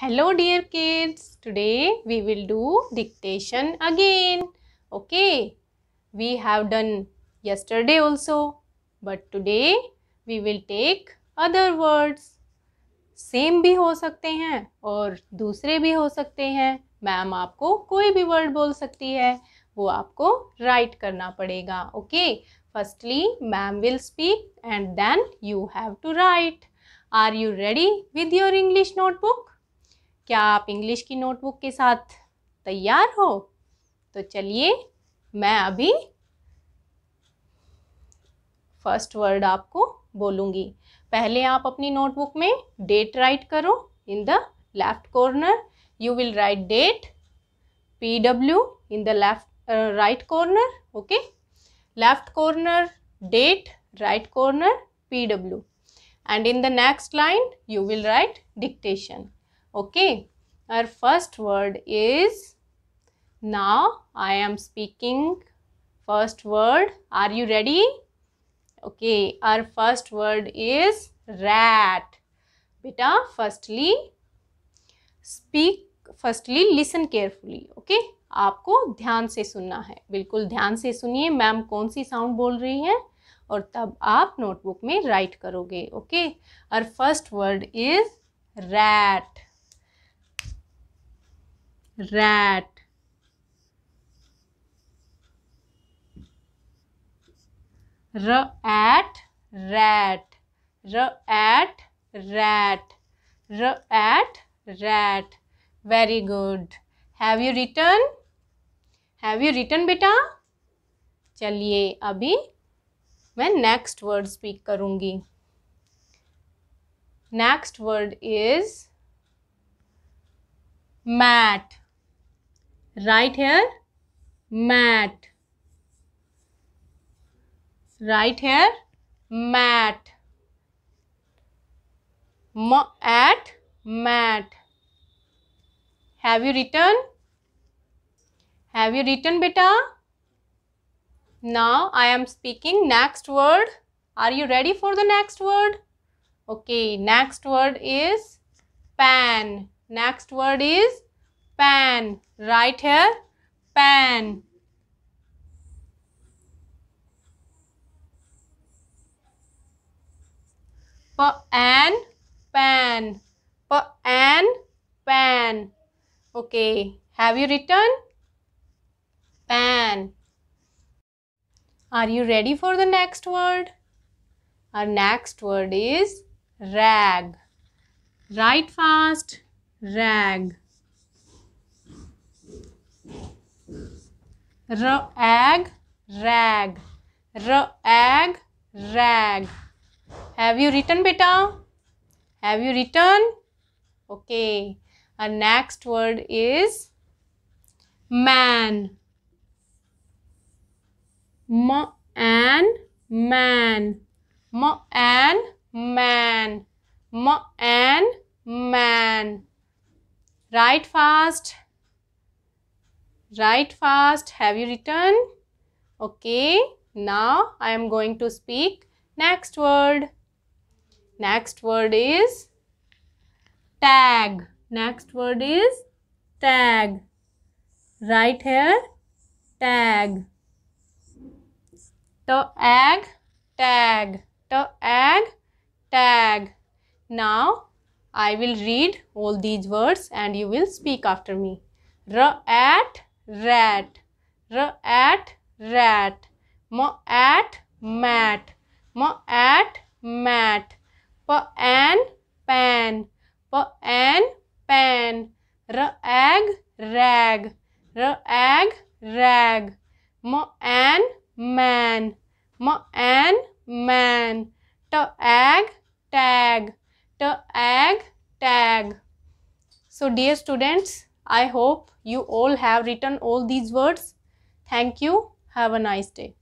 Hello dear kids, today we will do dictation again. Okay, we have done yesterday also, but today we will take other words. Same भी हो सकते हैं और दूसरे भी हो सकते हैं मैम आपको कोई भी वर्ड बोल सकती है वो आपको राइट करना पड़ेगा okay firstly ma'am will speak and then you have to write are you ready with your English notebook क्या आप इंग्लिश की नोटबुक के साथ तैयार हो तो चलिए मैं अभी फर्स्ट वर्ड आपको बोलूँगी पहले आप अपनी नोटबुक में डेट राइट करो in the left corner you will write date P W in the left right corner okay left corner date right corner P W and in the next line you will write dictation okay our first word is now I am speaking first word. Are you ready? Okay, our first word is rat. Beta, firstly speak, firstly listen carefully. Okay, आपको ध्यान से सुनना है बिल्कुल ध्यान से सुनिए ma'am कौन सी साउंड बोल रही है और तब आप नोटबुक में राइट करोगे ओके और first word is rat rat r at rat r at rat r at rat very good have you written have you written beta चलिए अभी मैं नेक्स्ट वर्ड स्पीक करूंगी next word is mat Write here mat. Write here mat. Ma at mat. Have you written? Have you written beta? Now I am speaking next word. Are you ready for the next word? Okay, next word is pan. Next word is pan. Right here, pan. Pan, pan. Pan, pan. Okay. Have you written? Pan. Are you ready for the next word? Our next word is rag. Write fast. Rag. rag rag rag rag have you written beta have you written okay our next word is man ma an man ma an man ma an man write fast Write fast. Have you written? Okay. Now I am going to speak next word. Next word is tag. Next word is tag. Right here tag. Tag. egg tag. egg tag. Now I will read all these words and you will speak after me. R at rat r at rat m at mat m at mat p an pan p an pan r ag rag r ag rag m an man m an man t ag tag t ag tag so dear students I hope you all have written all these words. Thank you. Have a nice day.